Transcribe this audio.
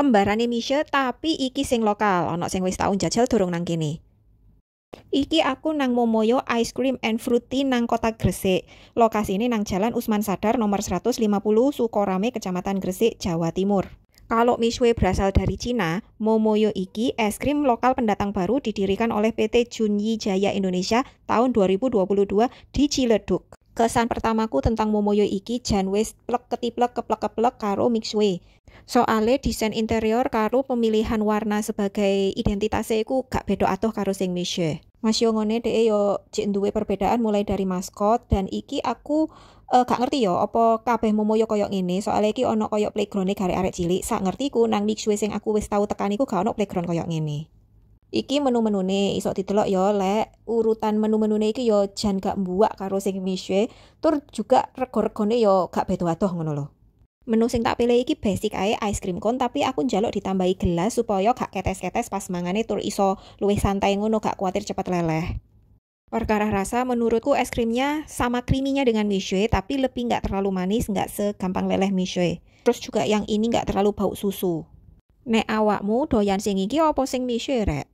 kembarane Misha tapi iki sing lokal, ana sing wis tau jajal durung nang kene. Iki aku nang Momoyo Ice Cream and Fruity nang kota Gresik. Lokasi ini nang Jalan Usman Sadar nomor 150 Sukorame Kecamatan Gresik, Jawa Timur. Kalau Mishwe berasal dari Cina, Momoyo iki es krim lokal pendatang baru didirikan oleh PT Junyi Jaya Indonesia tahun 2022 di Ciledug. Kesan pertamaku tentang Momoyo iki jan wis plek ketiplek keplek keplek karo Mixway soale desain interior karo pemilihan warna sebagai identitasnya iku gak bedo atuh karo sing Misye. Mas yo ngone yo cek duwe perbedaan mulai dari maskot dan iki aku uh, gak ngerti yo apa kabeh momoyo koyo ngene soalnya iki ono koyo playground gare arek cilik sak ngertiku nang Misye sing aku wis tau tekan iku gak ono playground koyo ngene. Iki menu-menune iso didelok yo lek urutan menu menu nih iki yo jan gak mbuak karo sing Misye tur juga rego-regone yo gak beda atuh ngono lho. Menu sing tak pilih iki basic ae ice cream cone tapi aku njaluk ditambahi gelas supaya gak ketes-ketes pas mangane tur iso luwih santai ngono gak kuatir cepat leleh. Perkara rasa menurutku es krimnya sama kriminya dengan misue tapi lebih nggak terlalu manis nggak segampang leleh misue. Terus juga yang ini nggak terlalu bau susu. Nek awakmu doyan sing iki opo sing misue rek?